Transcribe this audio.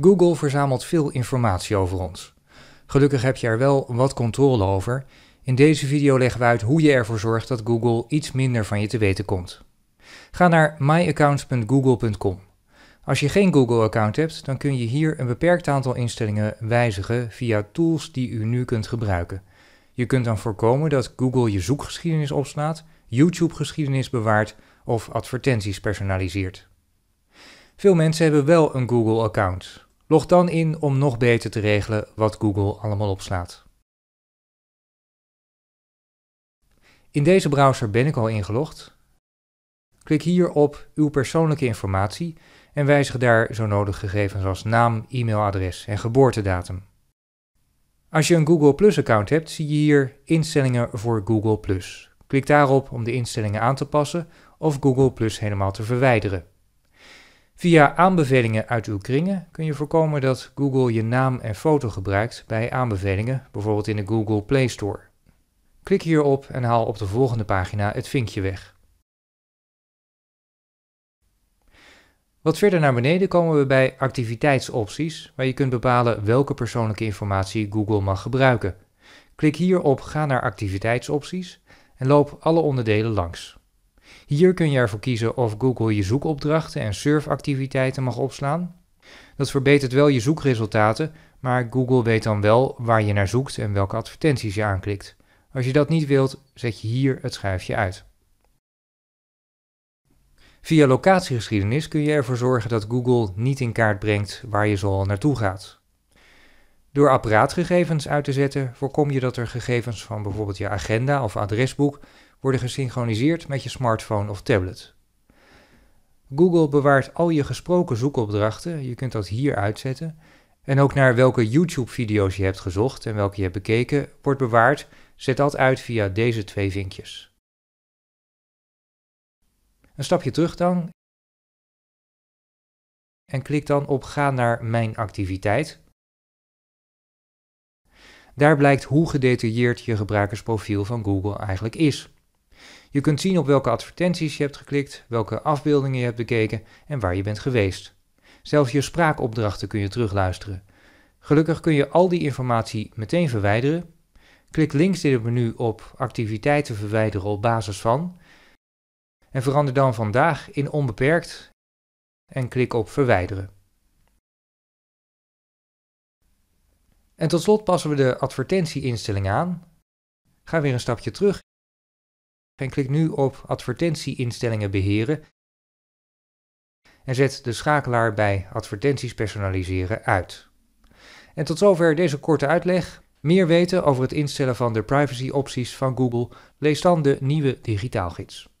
Google verzamelt veel informatie over ons. Gelukkig heb je er wel wat controle over. In deze video leggen we uit hoe je ervoor zorgt dat Google iets minder van je te weten komt. Ga naar myaccounts.google.com. Als je geen Google-account hebt, dan kun je hier een beperkt aantal instellingen wijzigen via tools die u nu kunt gebruiken. Je kunt dan voorkomen dat Google je zoekgeschiedenis opslaat, YouTube-geschiedenis bewaart of advertenties personaliseert. Veel mensen hebben wel een Google-account, Log dan in om nog beter te regelen wat Google allemaal opslaat. In deze browser ben ik al ingelogd. Klik hier op Uw persoonlijke informatie en wijzig daar zo nodig gegevens als naam, e-mailadres en geboortedatum. Als je een Google Plus account hebt, zie je hier Instellingen voor Google Plus. Klik daarop om de instellingen aan te passen of Google Plus helemaal te verwijderen. Via aanbevelingen uit uw kringen kun je voorkomen dat Google je naam en foto gebruikt bij aanbevelingen, bijvoorbeeld in de Google Play Store. Klik hierop en haal op de volgende pagina het vinkje weg. Wat verder naar beneden komen we bij activiteitsopties, waar je kunt bepalen welke persoonlijke informatie Google mag gebruiken. Klik hierop, ga naar activiteitsopties en loop alle onderdelen langs. Hier kun je ervoor kiezen of Google je zoekopdrachten en surfactiviteiten mag opslaan. Dat verbetert wel je zoekresultaten, maar Google weet dan wel waar je naar zoekt en welke advertenties je aanklikt. Als je dat niet wilt, zet je hier het schuifje uit. Via locatiegeschiedenis kun je ervoor zorgen dat Google niet in kaart brengt waar je zoal naartoe gaat. Door apparaatgegevens uit te zetten voorkom je dat er gegevens van bijvoorbeeld je agenda of adresboek worden gesynchroniseerd met je smartphone of tablet. Google bewaart al je gesproken zoekopdrachten, je kunt dat hier uitzetten. En ook naar welke YouTube-video's je hebt gezocht en welke je hebt bekeken, wordt bewaard. Zet dat uit via deze twee vinkjes. Een stapje terug dan. En klik dan op Ga naar Mijn activiteit. Daar blijkt hoe gedetailleerd je gebruikersprofiel van Google eigenlijk is. Je kunt zien op welke advertenties je hebt geklikt, welke afbeeldingen je hebt bekeken en waar je bent geweest. Zelfs je spraakopdrachten kun je terugluisteren. Gelukkig kun je al die informatie meteen verwijderen. Klik links in het menu op activiteiten verwijderen op basis van en verander dan vandaag in onbeperkt en klik op verwijderen. En tot slot passen we de advertentieinstelling aan. Ga weer een stapje terug en klik nu op Advertentie-instellingen beheren en zet de schakelaar bij Advertenties personaliseren uit. En tot zover deze korte uitleg. Meer weten over het instellen van de privacy opties van Google, lees dan de nieuwe digitaalgids.